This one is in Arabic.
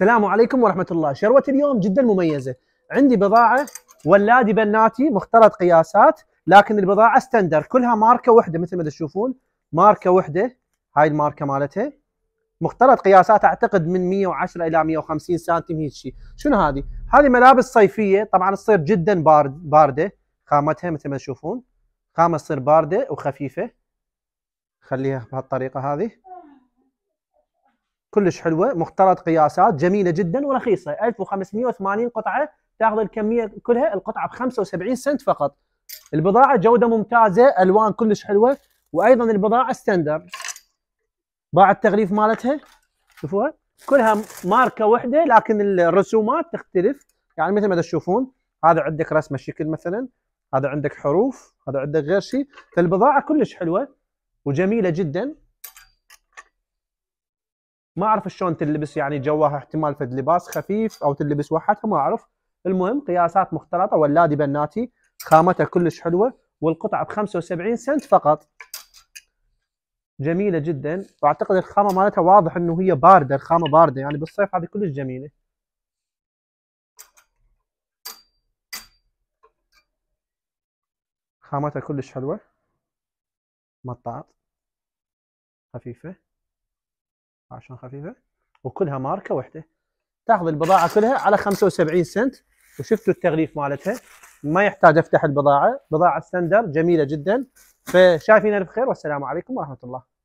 السلام عليكم ورحمة الله شروة اليوم جدا مميزة عندي بضاعة ولادي بناتي مختلط قياسات لكن البضاعة ستندر كلها ماركة واحدة مثل ما تشوفون ماركة واحدة هاي الماركة مالتها مختلط قياسات اعتقد من 110 الى 150 سنتيم هيك شيء شنو هذه هذه ملابس صيفيه طبعا تصير جدا بارد بارده خامتها مثل ما تشوفون خامه تصير بارده وخفيفه خليها بهالطريقه هذه كلش حلوه مختلط قياسات جميله جدا ورخيصه 1580 قطعه تاخذ الكميه كلها القطعه ب 75 سنت فقط البضاعه جوده ممتازه الوان كلش حلوه وايضا البضاعه ستاندر باع التغليف مالتها شوفوها كلها ماركه واحده لكن الرسومات تختلف يعني مثل ما تشوفون هذا عندك رسمه شكل مثلا هذا عندك حروف هذا عندك غير شيء فالبضاعه كلش حلوه وجميله جدا ما اعرف شلون تلبس يعني جواها احتمال فد لباس خفيف او تلبس وحدها ما اعرف المهم قياسات مختلطه ولادي بناتي خامتها كلش حلوه والقطعه ب 75 سنت فقط جميله جدا واعتقد الخامه مالتها واضح انه هي بارده الخامه بارده يعني بالصيف هذه كلش جميله خامتها كلش حلوه مطاط خفيفه عشان خفيفه وكلها ماركه واحده تاخذ البضاعه كلها على 75 سنت وشفتوا التغليف مالتها ما يحتاج افتح البضاعه بضاعه ستاندر جميله جدا فشايفين الف خير والسلام عليكم ورحمه الله